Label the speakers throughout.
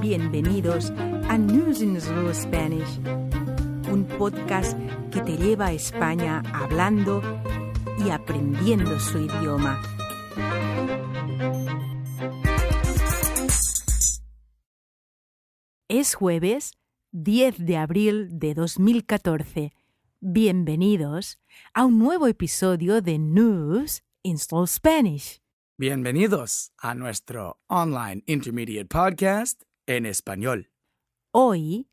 Speaker 1: Bienvenidos a News in Slow Spanish, un podcast que te lleva a España hablando y aprendiendo su idioma. Es jueves 10 de abril de 2014 Bienvenidos a un nuevo episodio de News Install Spanish.
Speaker 2: Bienvenidos a nuestro Online Intermediate Podcast en español.
Speaker 1: Hoy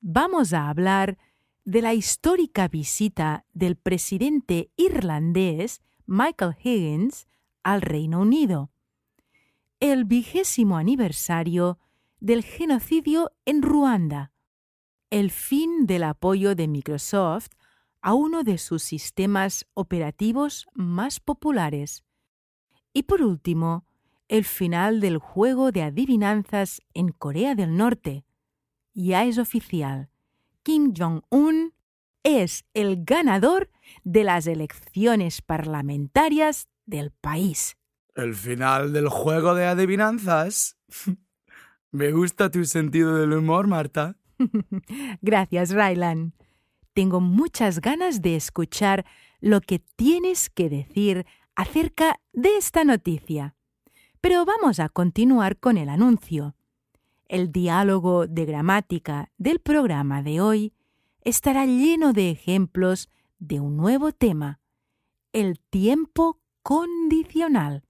Speaker 1: vamos a hablar de la histórica visita del presidente irlandés Michael Higgins al Reino Unido, el vigésimo aniversario del genocidio en Ruanda, el fin del apoyo de Microsoft a uno de sus sistemas operativos más populares. Y por último, el final del juego de adivinanzas en Corea del Norte. Ya es oficial. Kim Jong-un es el ganador de las elecciones parlamentarias
Speaker 2: del país. El final del juego de adivinanzas. Me gusta tu sentido del humor, Marta.
Speaker 1: Gracias, Rylan tengo muchas ganas de escuchar lo que tienes que decir acerca de esta noticia. Pero vamos a continuar con el anuncio. El diálogo de gramática del programa de hoy estará lleno de ejemplos de un nuevo tema, el tiempo condicional.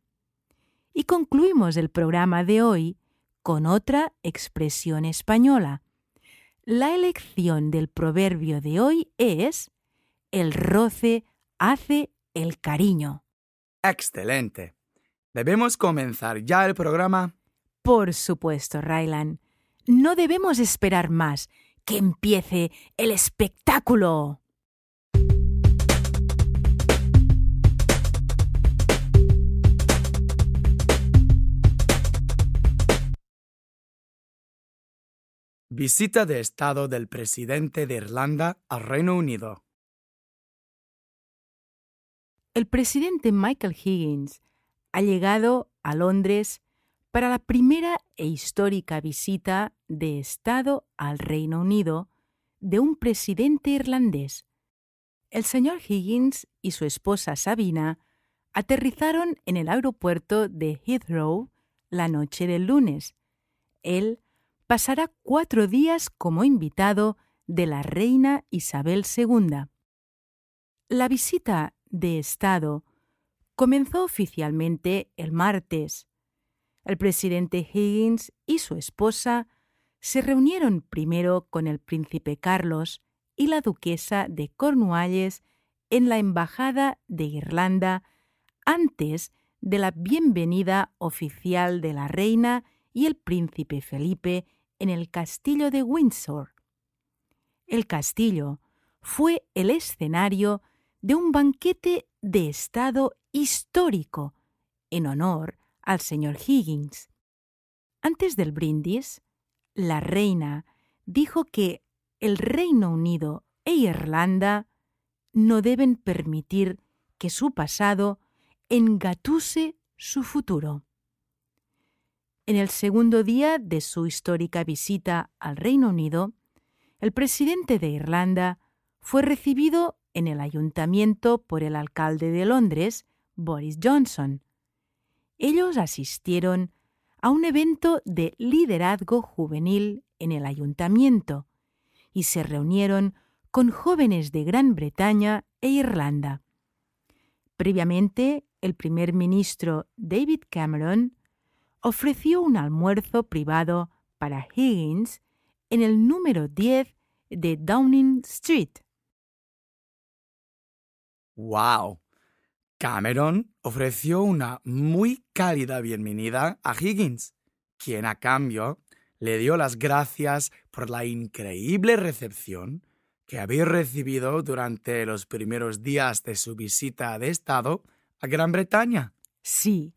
Speaker 1: Y concluimos el programa de hoy con otra expresión española, la elección del
Speaker 2: proverbio de hoy es El roce hace el cariño. Excelente. ¿Debemos comenzar ya el programa? Por
Speaker 1: supuesto, Rylan. No debemos esperar más. Que empiece el espectáculo.
Speaker 2: Visita de Estado del presidente de Irlanda al Reino Unido. El presidente
Speaker 1: Michael Higgins ha llegado a Londres para la primera e histórica visita de Estado al Reino Unido de un presidente irlandés. El señor Higgins y su esposa Sabina aterrizaron en el aeropuerto de Heathrow la noche del lunes. Él pasará cuatro días como invitado de la reina Isabel II. La visita de Estado comenzó oficialmente el martes. El presidente Higgins y su esposa se reunieron primero con el príncipe Carlos y la duquesa de Cornualles en la Embajada de Irlanda antes de la bienvenida oficial de la reina y el príncipe Felipe en el castillo de Windsor. El castillo fue el escenario de un banquete de estado histórico en honor al señor Higgins. Antes del brindis, la reina dijo que el Reino Unido e Irlanda no deben permitir que su pasado engatuse su futuro. En el segundo día de su histórica visita al Reino Unido, el presidente de Irlanda fue recibido en el ayuntamiento por el alcalde de Londres, Boris Johnson. Ellos asistieron a un evento de liderazgo juvenil en el ayuntamiento y se reunieron con jóvenes de Gran Bretaña e Irlanda. Previamente, el primer ministro David Cameron ofreció un almuerzo privado para Higgins en el número 10 de Downing
Speaker 2: Street. ¡Wow! Cameron ofreció una muy cálida bienvenida a Higgins, quien a cambio le dio las gracias por la increíble recepción que había recibido durante los primeros días de su visita de Estado a Gran Bretaña.
Speaker 1: Sí,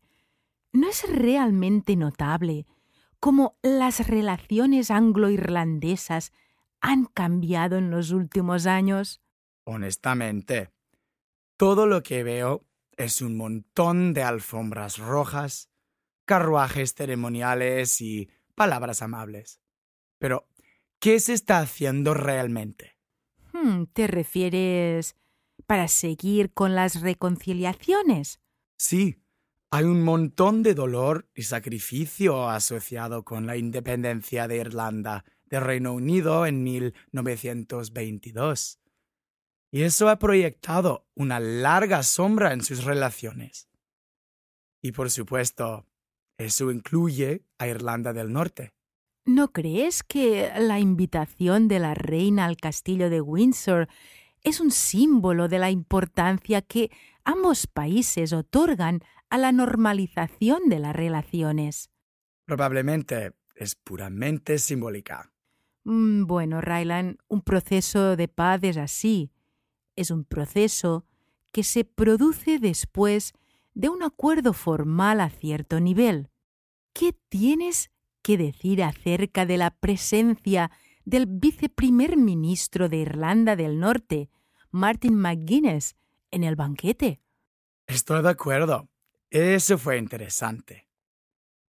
Speaker 1: ¿no es realmente notable cómo las relaciones anglo-irlandesas han cambiado en los
Speaker 2: últimos años? Honestamente, todo lo que veo es un montón de alfombras rojas, carruajes ceremoniales y palabras amables. Pero, ¿qué se está haciendo realmente?
Speaker 1: Hmm, ¿Te refieres para seguir con las reconciliaciones?
Speaker 2: Sí, hay un montón de dolor y sacrificio asociado con la independencia de Irlanda del Reino Unido en 1922. Y eso ha proyectado una larga sombra en sus relaciones. Y por supuesto, eso incluye a Irlanda del Norte.
Speaker 1: ¿No crees que la invitación de la reina al castillo de Windsor es un símbolo de la importancia que ambos países otorgan a la normalización de las relaciones.
Speaker 2: Probablemente es puramente simbólica.
Speaker 1: Mm, bueno, Rylan, un proceso de paz es así. Es un proceso que se produce después de un acuerdo formal a cierto nivel. ¿Qué tienes que decir acerca de la presencia del viceprimer ministro de Irlanda del Norte, Martin McGuinness, el banquete.
Speaker 2: Estoy de acuerdo. Eso fue interesante.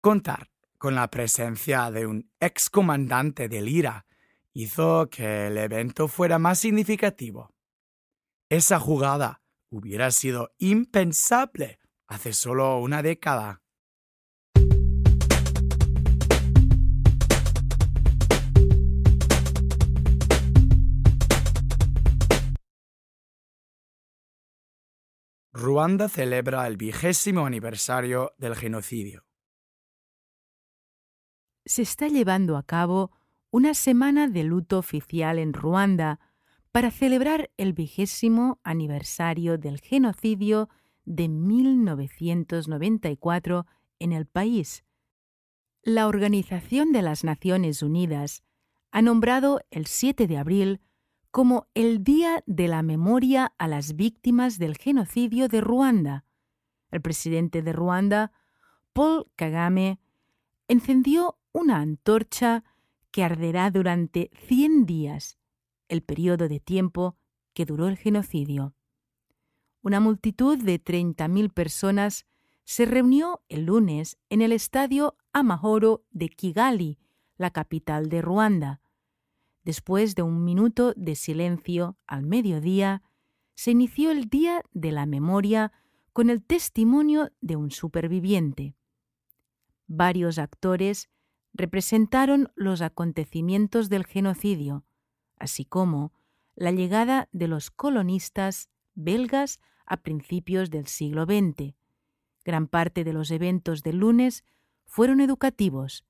Speaker 2: Contar con la presencia de un excomandante del IRA hizo que el evento fuera más significativo. Esa jugada hubiera sido impensable hace solo una década. Ruanda celebra el vigésimo aniversario del genocidio.
Speaker 1: Se está llevando a cabo una semana de luto oficial en Ruanda para celebrar el vigésimo aniversario del genocidio de 1994 en el país. La Organización de las Naciones Unidas ha nombrado el 7 de abril como el Día de la Memoria a las Víctimas del Genocidio de Ruanda. El presidente de Ruanda, Paul Kagame, encendió una antorcha que arderá durante 100 días, el periodo de tiempo que duró el genocidio. Una multitud de 30.000 personas se reunió el lunes en el estadio Amahoro de Kigali, la capital de Ruanda, Después de un minuto de silencio al mediodía, se inició el Día de la Memoria con el testimonio de un superviviente. Varios actores representaron los acontecimientos del genocidio, así como la llegada de los colonistas belgas a principios del siglo XX. Gran parte de los eventos del lunes fueron educativos,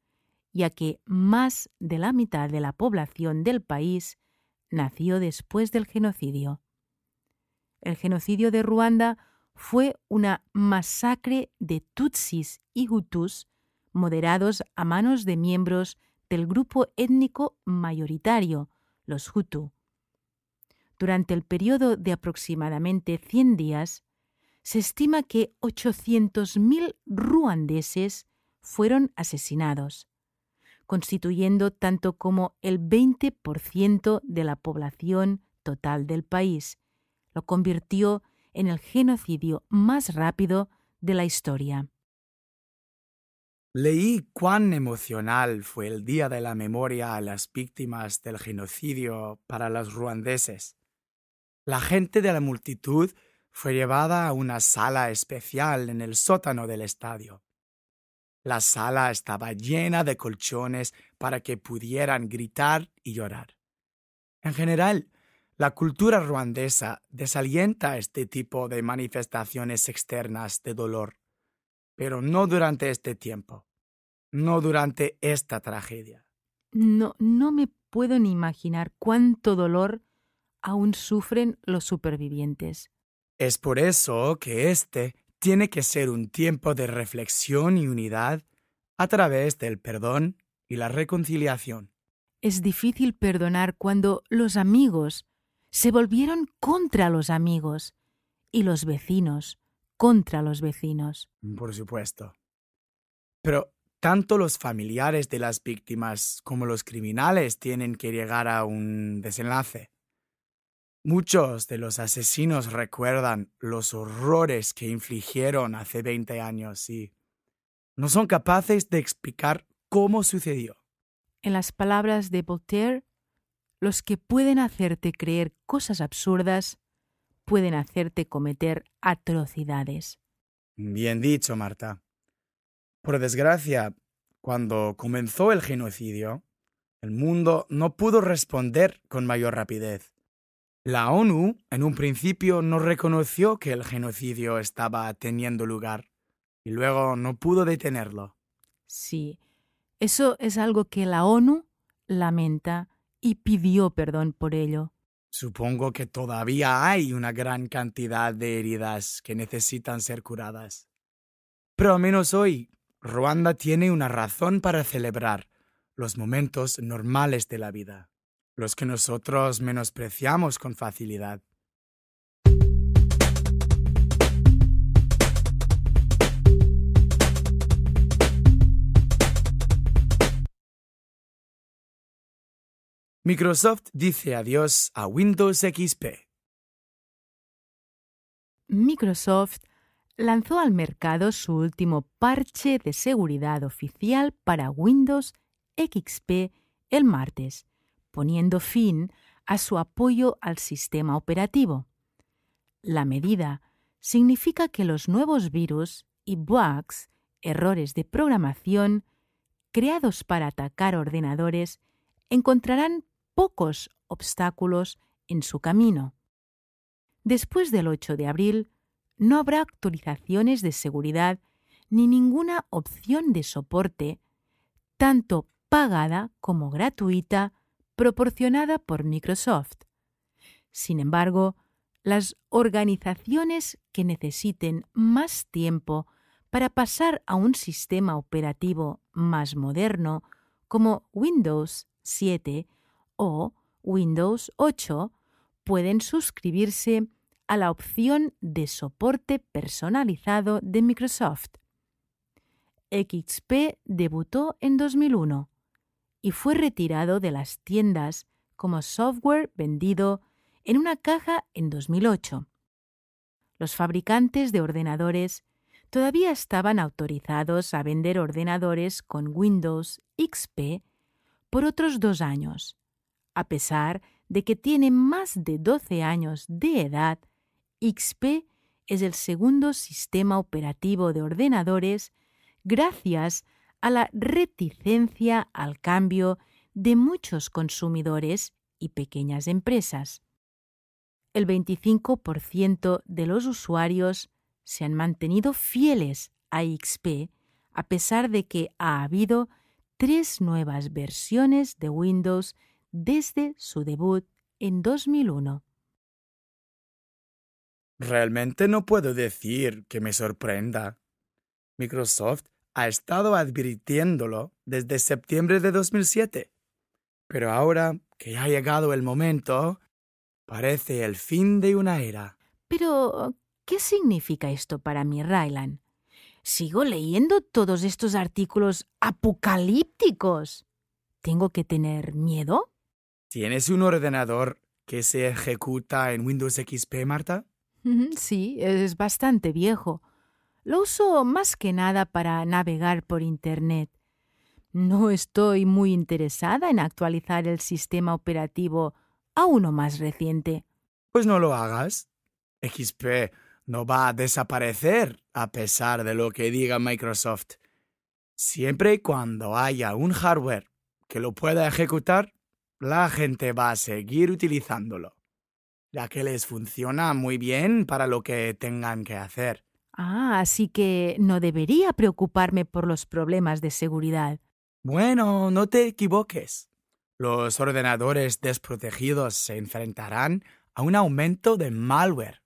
Speaker 1: ya que más de la mitad de la población del país nació después del genocidio. El genocidio de Ruanda fue una masacre de Tutsis y Hutus moderados a manos de miembros del grupo étnico mayoritario, los Hutu. Durante el periodo de aproximadamente 100 días, se estima que 800.000 ruandeses fueron asesinados, constituyendo tanto como el 20% de la población total del país. Lo convirtió en el genocidio más rápido de la historia.
Speaker 2: Leí cuán emocional fue el Día de la Memoria a las víctimas del genocidio para los ruandeses. La gente de la multitud fue llevada a una sala especial en el sótano del estadio. La sala estaba llena de colchones para que pudieran gritar y llorar. En general, la cultura ruandesa desalienta este tipo de manifestaciones externas de dolor, pero no durante este tiempo, no durante esta tragedia.
Speaker 1: No, no me puedo ni imaginar cuánto dolor aún sufren los supervivientes.
Speaker 2: Es por eso que este tiene que ser un tiempo de reflexión y unidad a través del perdón y la reconciliación.
Speaker 1: Es difícil perdonar cuando los amigos se volvieron contra los amigos y los vecinos contra los vecinos.
Speaker 2: Por supuesto. Pero tanto los familiares de las víctimas como los criminales tienen que llegar a un desenlace. Muchos de los asesinos recuerdan los horrores que infligieron hace 20 años y no son capaces de explicar cómo sucedió.
Speaker 1: En las palabras de Voltaire, los que pueden hacerte creer cosas absurdas pueden hacerte cometer atrocidades.
Speaker 2: Bien dicho, Marta. Por desgracia, cuando comenzó el genocidio, el mundo no pudo responder con mayor rapidez. La ONU en un principio no reconoció que el genocidio estaba teniendo lugar y luego no pudo detenerlo. Sí, eso
Speaker 1: es algo que la ONU lamenta y pidió perdón por ello.
Speaker 2: Supongo que todavía hay una gran cantidad de heridas que necesitan ser curadas. Pero al menos hoy, Ruanda tiene una razón para celebrar los momentos normales de la vida los que nosotros menospreciamos con facilidad. Microsoft dice adiós a Windows XP.
Speaker 1: Microsoft lanzó al mercado su último parche de seguridad oficial para Windows XP el martes poniendo fin a su apoyo al sistema operativo. La medida significa que los nuevos virus y bugs, errores de programación, creados para atacar ordenadores, encontrarán pocos obstáculos en su camino. Después del 8 de abril, no habrá actualizaciones de seguridad ni ninguna opción de soporte, tanto pagada como gratuita, proporcionada por Microsoft. Sin embargo, las organizaciones que necesiten más tiempo para pasar a un sistema operativo más moderno, como Windows 7 o Windows 8, pueden suscribirse a la opción de soporte personalizado de Microsoft. XP debutó en 2001 y fue retirado de las tiendas como software vendido en una caja en 2008. Los fabricantes de ordenadores todavía estaban autorizados a vender ordenadores con Windows XP por otros dos años, a pesar de que tiene más de 12 años de edad, XP es el segundo sistema operativo de ordenadores gracias a la reticencia al cambio de muchos consumidores y pequeñas empresas. El 25% de los usuarios se han mantenido fieles a XP a pesar de que ha habido tres nuevas versiones de Windows desde su debut en 2001.
Speaker 2: Realmente no puedo decir que me sorprenda. Microsoft ha estado advirtiéndolo desde septiembre de 2007. Pero ahora que ha llegado el momento, parece el fin de una era.
Speaker 1: Pero, ¿qué significa esto para mí, Rylan? Sigo leyendo todos estos artículos apocalípticos. ¿Tengo que tener miedo?
Speaker 2: ¿Tienes un ordenador que se ejecuta en Windows XP, Marta?
Speaker 1: Sí, es bastante viejo. Lo uso más que nada para navegar por Internet. No estoy muy interesada en actualizar el sistema operativo a uno más reciente.
Speaker 2: Pues no lo hagas. XP no va a desaparecer a pesar de lo que diga Microsoft. Siempre y cuando haya un hardware que lo pueda ejecutar, la gente va a seguir utilizándolo, ya que les funciona muy bien para lo que tengan que hacer.
Speaker 1: Ah, así que no debería preocuparme por los problemas de seguridad. Bueno,
Speaker 2: no te equivoques. Los ordenadores desprotegidos se enfrentarán a un aumento de malware.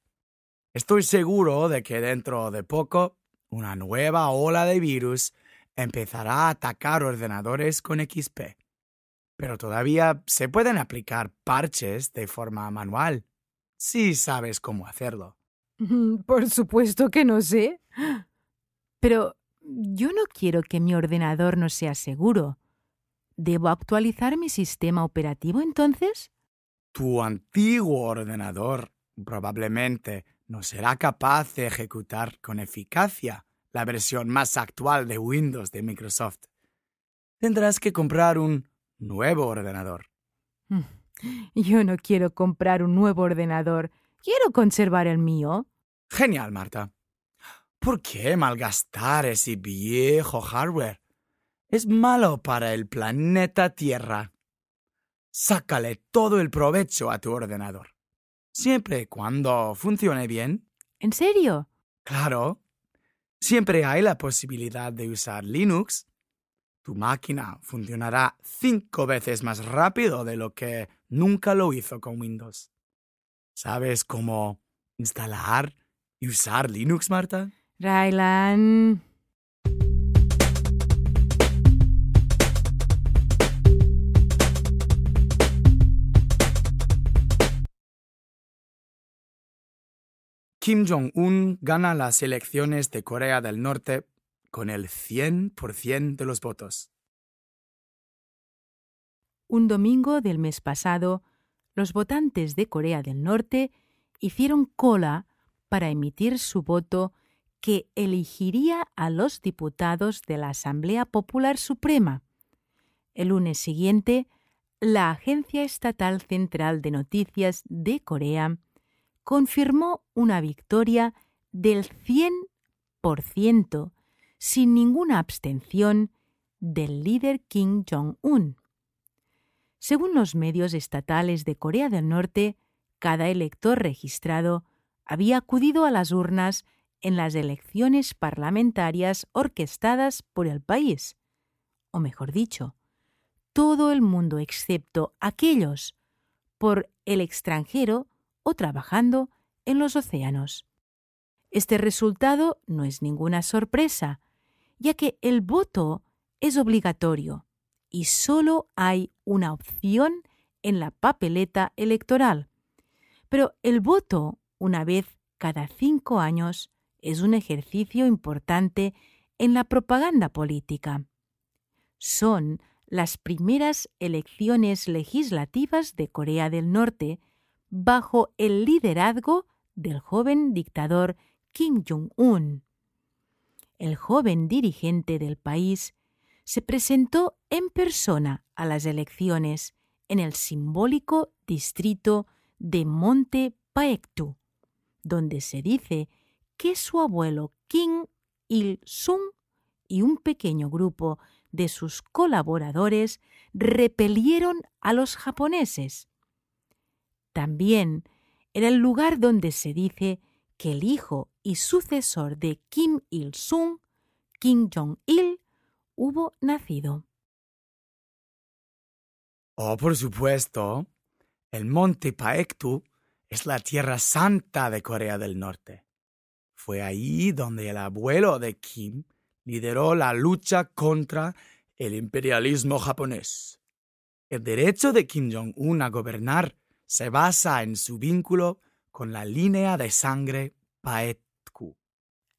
Speaker 2: Estoy seguro de que dentro de poco una nueva ola de virus empezará a atacar ordenadores con XP. Pero todavía se pueden aplicar parches de forma manual, si sabes cómo hacerlo.
Speaker 1: Por supuesto que no sé. Pero yo no quiero que mi ordenador no sea seguro. ¿Debo actualizar mi sistema operativo entonces?
Speaker 2: Tu antiguo ordenador probablemente no será capaz de ejecutar con eficacia la versión más actual de Windows de Microsoft. Tendrás que comprar un nuevo ordenador.
Speaker 1: Mm, yo no quiero comprar un nuevo ordenador. Quiero conservar el mío.
Speaker 2: Genial, Marta. ¿Por qué malgastar ese viejo hardware? Es malo para el planeta Tierra. Sácale todo el provecho a tu ordenador. Siempre y cuando funcione bien. ¿En serio? Claro. Siempre hay la posibilidad de usar Linux. Tu máquina funcionará cinco veces más rápido de lo que nunca lo hizo con Windows. ¿Sabes cómo instalar y usar Linux, Marta?
Speaker 1: Rylan.
Speaker 2: Kim Jong-un gana las elecciones de Corea del Norte con el 100% de los votos.
Speaker 1: Un domingo del mes pasado, los votantes de Corea del Norte hicieron cola para emitir su voto que elegiría a los diputados de la Asamblea Popular Suprema. El lunes siguiente, la Agencia Estatal Central de Noticias de Corea confirmó una victoria del 100%, sin ninguna abstención, del líder Kim Jong-un. Según los medios estatales de Corea del Norte, cada elector registrado había acudido a las urnas en las elecciones parlamentarias orquestadas por el país. O mejor dicho, todo el mundo excepto aquellos por el extranjero o trabajando en los océanos. Este resultado no es ninguna sorpresa, ya que el voto es obligatorio y solo hay una opción en la papeleta electoral. Pero el voto, una vez cada cinco años, es un ejercicio importante en la propaganda política. Son las primeras elecciones legislativas de Corea del Norte bajo el liderazgo del joven dictador Kim Jong-un. El joven dirigente del país se presentó en persona a las elecciones en el simbólico distrito de Monte Paektu, donde se dice que su abuelo Kim Il-sung y un pequeño grupo de sus colaboradores repelieron a los japoneses. También era el lugar donde se dice que el hijo y sucesor de Kim Il-sung, Kim Jong-il, hubo nacido.
Speaker 2: Oh, por supuesto. El monte Paektu es la tierra santa de Corea del Norte. Fue ahí donde el abuelo de Kim lideró la lucha contra el imperialismo japonés. El derecho de Kim Jong-un a gobernar se basa en su vínculo con la línea de sangre Paektu.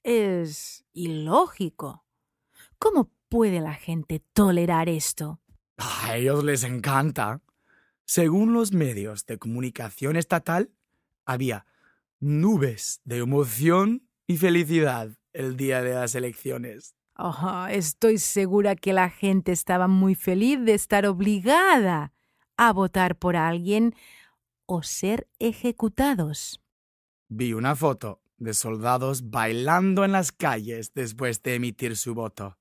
Speaker 2: Es
Speaker 1: ilógico. ¿Cómo puede la gente tolerar esto?
Speaker 2: A ellos les encanta. Según los medios de comunicación estatal, había nubes de emoción y felicidad el día de las elecciones.
Speaker 1: estoy segura que la gente estaba muy feliz de estar obligada a votar por alguien o ser
Speaker 2: ejecutados. Vi una foto de soldados bailando en las calles después de emitir su voto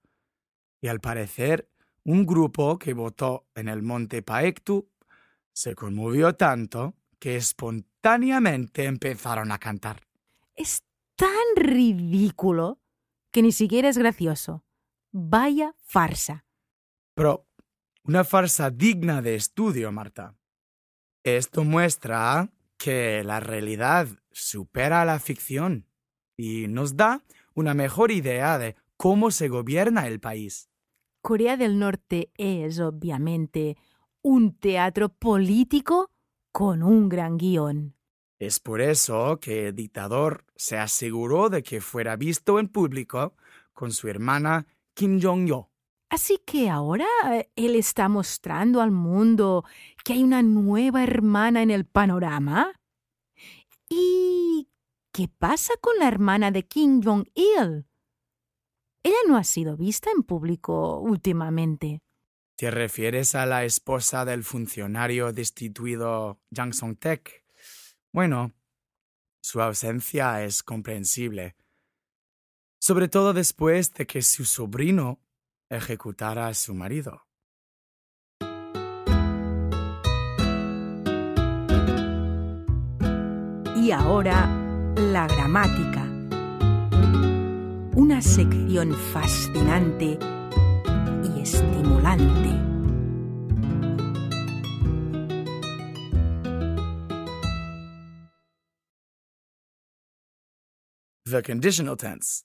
Speaker 2: y al parecer un grupo que votó en el monte Paectu se conmovió tanto que espontáneamente empezaron a cantar.
Speaker 1: Es tan ridículo que ni siquiera es gracioso. Vaya farsa.
Speaker 2: Pero una farsa digna de estudio, Marta. Esto muestra que la realidad supera a la ficción y nos da una mejor idea de cómo se gobierna el país.
Speaker 1: Corea del Norte es, obviamente, un teatro político con un gran guión.
Speaker 2: Es por eso que el dictador se aseguró de que fuera visto en público con su hermana Kim Jong-yo.
Speaker 1: Así que ahora eh, él está mostrando al mundo que hay una nueva hermana en el panorama. ¿Y qué pasa con la hermana de Kim Jong-il? Ella no ha sido vista en público últimamente.
Speaker 2: ¿Te refieres a la esposa del funcionario destituido Jang Song-tek? Bueno, su ausencia es comprensible, sobre todo después de que su sobrino ejecutara a su marido.
Speaker 1: Y ahora, la gramática una sección fascinante y estimulante.
Speaker 2: The conditional tense.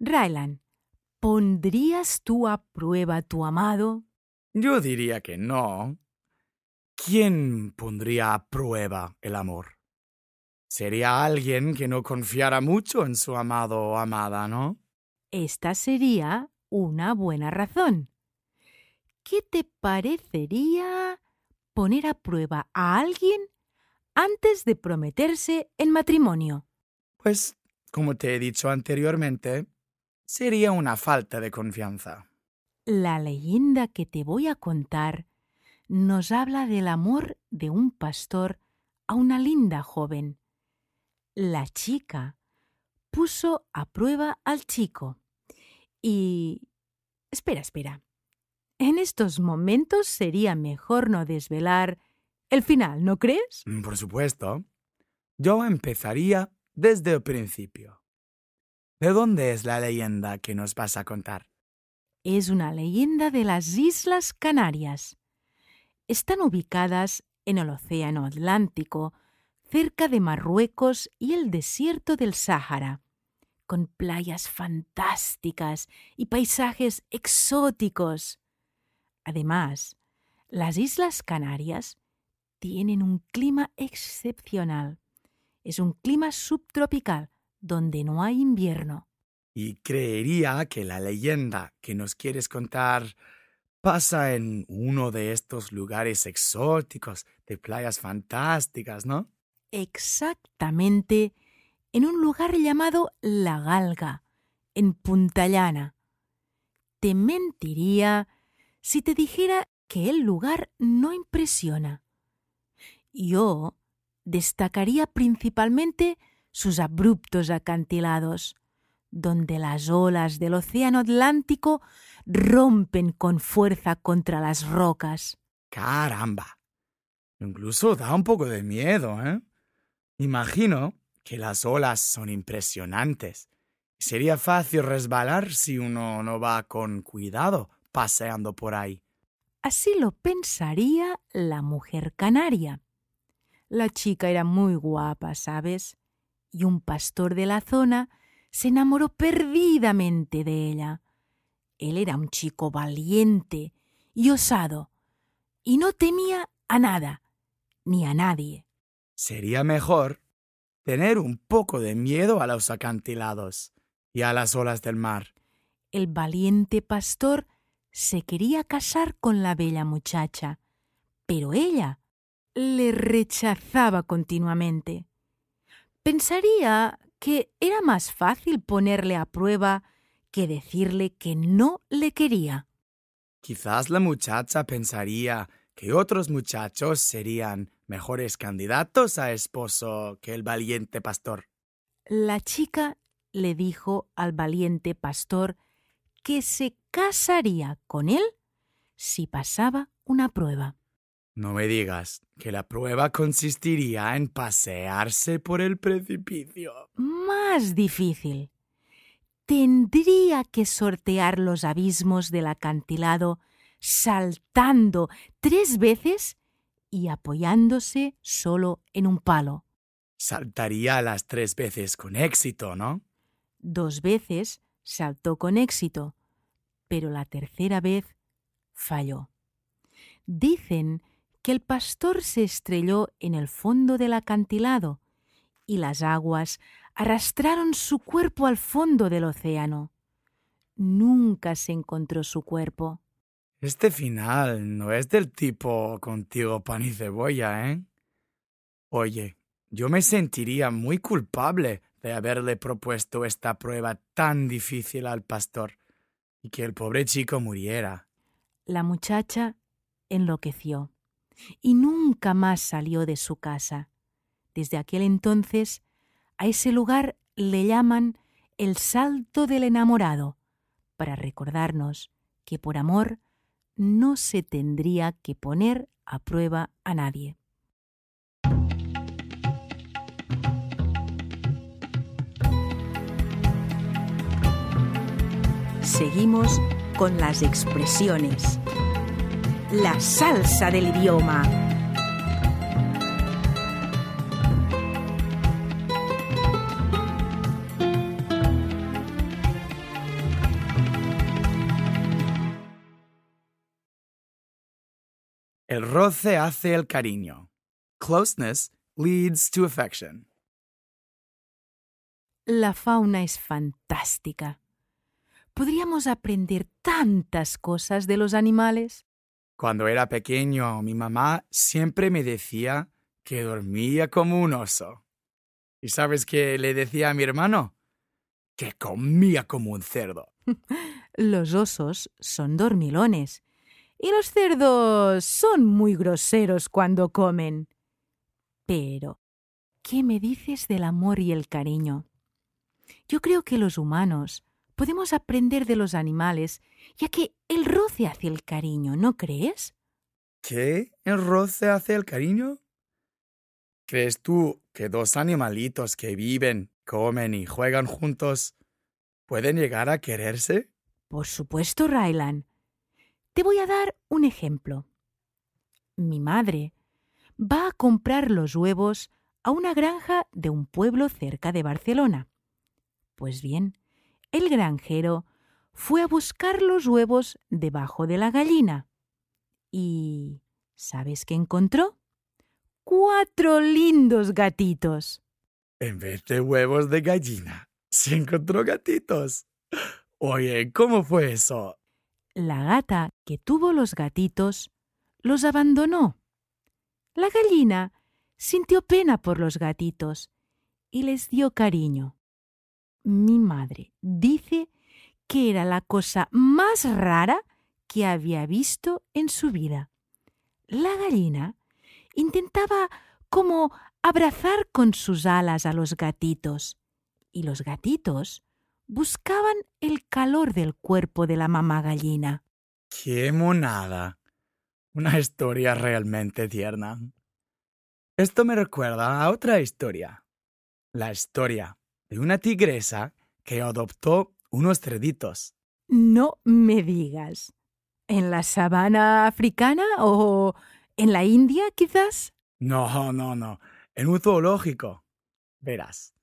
Speaker 1: Rylan, ¿pondrías tú a prueba tu amado?
Speaker 2: Yo diría que no. ¿Quién pondría a prueba el amor? sería alguien que no confiara mucho en su amado o amada, ¿no?
Speaker 1: Esta sería una buena razón. ¿Qué te parecería poner a prueba a alguien antes de prometerse en matrimonio?
Speaker 2: Pues, como te he dicho anteriormente, sería una falta de confianza.
Speaker 1: La leyenda que te voy a contar nos habla del amor de un pastor a una linda joven la chica puso a prueba al chico. Y... Espera, espera. En estos momentos sería mejor no desvelar el final, ¿no crees?
Speaker 2: Mm, por supuesto. Yo empezaría desde el principio. ¿De dónde es la leyenda que nos vas a contar?
Speaker 1: Es una leyenda de las Islas Canarias. Están ubicadas en el Océano Atlántico, cerca de Marruecos y el desierto del Sáhara, con playas fantásticas y paisajes exóticos. Además, las Islas Canarias tienen un clima excepcional. Es un clima subtropical donde no hay invierno.
Speaker 2: Y creería que la leyenda que nos quieres contar pasa en uno de estos lugares exóticos, de playas fantásticas, ¿no?
Speaker 1: exactamente en un lugar llamado La Galga, en Puntallana. Te mentiría si te dijera que el lugar no impresiona. Yo destacaría principalmente sus abruptos acantilados, donde las olas del Océano Atlántico rompen con fuerza contra las rocas.
Speaker 2: Caramba. Incluso da un poco de miedo, ¿eh? Imagino que las olas son impresionantes. Sería fácil resbalar si uno no va con cuidado paseando por ahí.
Speaker 1: Así lo pensaría la mujer canaria. La chica era muy guapa, ¿sabes? Y un pastor de la zona se enamoró perdidamente de ella. Él era un chico valiente y osado, y no temía a nada, ni a nadie.
Speaker 2: Sería mejor tener un poco de miedo a los acantilados y a las olas del mar.
Speaker 1: El valiente pastor se quería casar con la bella muchacha, pero ella le rechazaba continuamente. Pensaría que era más fácil ponerle a prueba que decirle que no le quería.
Speaker 2: Quizás la muchacha pensaría que otros muchachos serían mejores candidatos a esposo que el valiente pastor.
Speaker 1: La chica le dijo al valiente pastor que se casaría con él si pasaba una prueba.
Speaker 2: No me digas que la prueba consistiría en pasearse por el precipicio.
Speaker 1: Más difícil. Tendría que sortear los abismos del acantilado saltando tres veces y apoyándose solo en un palo.
Speaker 2: Saltaría las tres veces con éxito, ¿no?
Speaker 1: Dos veces saltó con éxito, pero la tercera vez falló. Dicen que el pastor se estrelló en el fondo del acantilado y las aguas arrastraron su cuerpo al fondo del océano. Nunca se encontró su cuerpo.
Speaker 2: Este final no es del tipo contigo pan y cebolla, ¿eh? Oye, yo me sentiría muy culpable de haberle propuesto esta prueba tan difícil al pastor y que el pobre chico muriera.
Speaker 1: La muchacha enloqueció y nunca más salió de su casa. Desde aquel entonces, a ese lugar le llaman el salto del enamorado, para recordarnos que por amor no se tendría que poner a prueba a nadie. Seguimos con las expresiones. La salsa del idioma.
Speaker 2: El roce hace el cariño. Closeness leads to affection.
Speaker 1: La fauna es fantástica. Podríamos aprender tantas cosas de los animales.
Speaker 2: Cuando era pequeño, mi mamá siempre me decía que dormía como un oso. ¿Y sabes qué le decía a mi hermano? Que comía como un cerdo.
Speaker 1: los osos son dormilones y los cerdos son muy groseros cuando comen. Pero, ¿qué me dices del amor y el cariño? Yo creo que los humanos podemos aprender de los animales, ya que el roce hace el cariño, ¿no crees?
Speaker 2: ¿Qué? ¿El roce hace el cariño? ¿Crees tú que dos animalitos que viven, comen y juegan juntos pueden llegar a quererse?
Speaker 1: Por supuesto, Rylan. Te voy a dar un ejemplo. Mi madre va a comprar los huevos a una granja de un pueblo cerca de Barcelona. Pues bien, el granjero fue a buscar los huevos debajo de la gallina. ¿Y sabes qué encontró? Cuatro lindos gatitos.
Speaker 2: En vez de huevos de gallina, se encontró gatitos. Oye, ¿cómo fue eso?
Speaker 1: la gata que tuvo los gatitos los abandonó. La gallina sintió pena por los gatitos y les dio cariño. Mi madre dice que era la cosa más rara que había visto en su vida. La gallina intentaba como abrazar con sus alas a los gatitos y los gatitos buscaban el calor del cuerpo de la mamá gallina.
Speaker 2: ¡Qué monada! Una historia realmente tierna. Esto me recuerda a otra historia. La historia de una tigresa que adoptó unos cerditos.
Speaker 1: No me digas. ¿En la sabana africana o en la India, quizás?
Speaker 2: No, no, no. En un zoológico. Verás,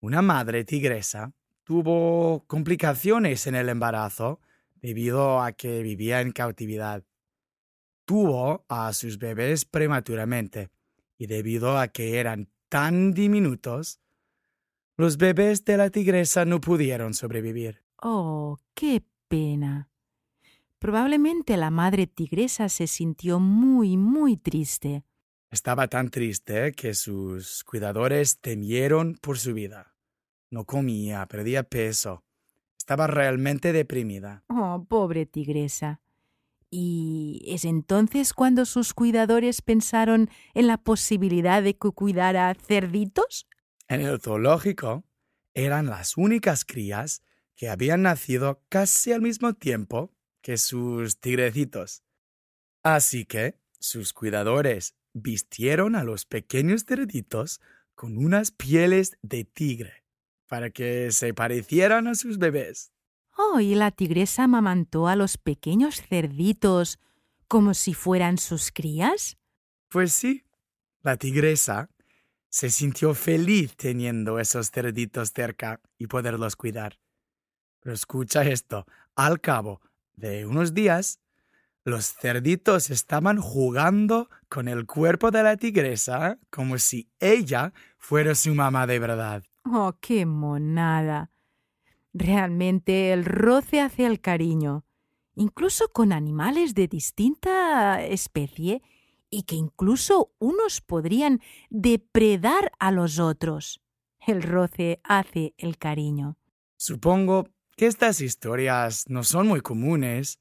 Speaker 2: una madre tigresa tuvo complicaciones en el embarazo debido a que vivía en cautividad. Tuvo a sus bebés prematuramente y debido a que eran tan diminutos, los bebés de la tigresa no pudieron sobrevivir.
Speaker 1: Oh, qué
Speaker 2: pena.
Speaker 1: Probablemente la madre tigresa se sintió muy, muy triste.
Speaker 2: Estaba tan triste que sus cuidadores temieron por su vida. No comía, perdía peso. Estaba realmente deprimida.
Speaker 1: Oh, pobre tigresa. ¿Y es entonces cuando sus cuidadores pensaron en la posibilidad de que cuidara cerditos?
Speaker 2: En el zoológico eran las únicas crías que habían nacido casi al mismo tiempo que sus tigrecitos. Así que sus cuidadores vistieron a los pequeños cerditos con unas pieles de tigre para que se parecieran a sus bebés.
Speaker 1: Oh, y la tigresa amamantó a los pequeños cerditos como si fueran sus crías. Pues sí,
Speaker 2: la tigresa se sintió feliz teniendo esos cerditos cerca y poderlos cuidar. Pero escucha esto, al cabo de unos días, los cerditos estaban jugando con el cuerpo de la tigresa como si ella fuera su mamá de verdad.
Speaker 1: Oh, qué monada. Realmente el roce hace el cariño, incluso con animales de distinta especie, y que incluso unos podrían depredar a los otros. El roce hace el cariño.
Speaker 2: Supongo que estas historias no son muy comunes,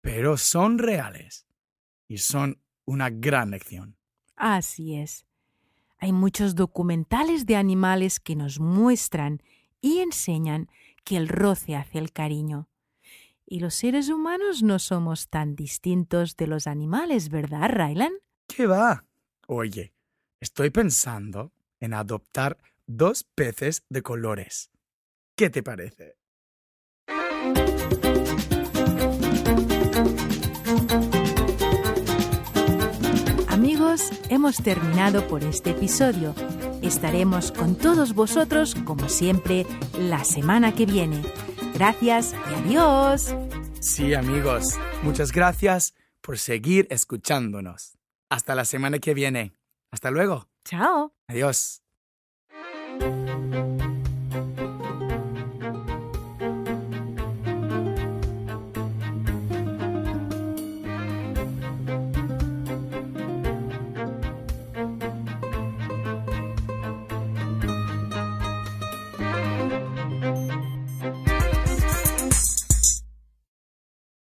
Speaker 2: pero son reales y son una gran lección.
Speaker 1: Así es. Hay muchos documentales de animales que nos muestran y enseñan que el roce hace el cariño. Y los seres humanos no somos tan distintos de los animales, ¿verdad, Rylan? ¿Qué va?
Speaker 2: Oye, estoy pensando en adoptar dos peces de colores. ¿Qué te parece?
Speaker 1: hemos terminado por este episodio. Estaremos con todos vosotros, como siempre, la semana que viene. Gracias y adiós.
Speaker 2: Sí, amigos, muchas gracias por seguir escuchándonos. Hasta la semana que viene. Hasta luego. Chao. Adiós.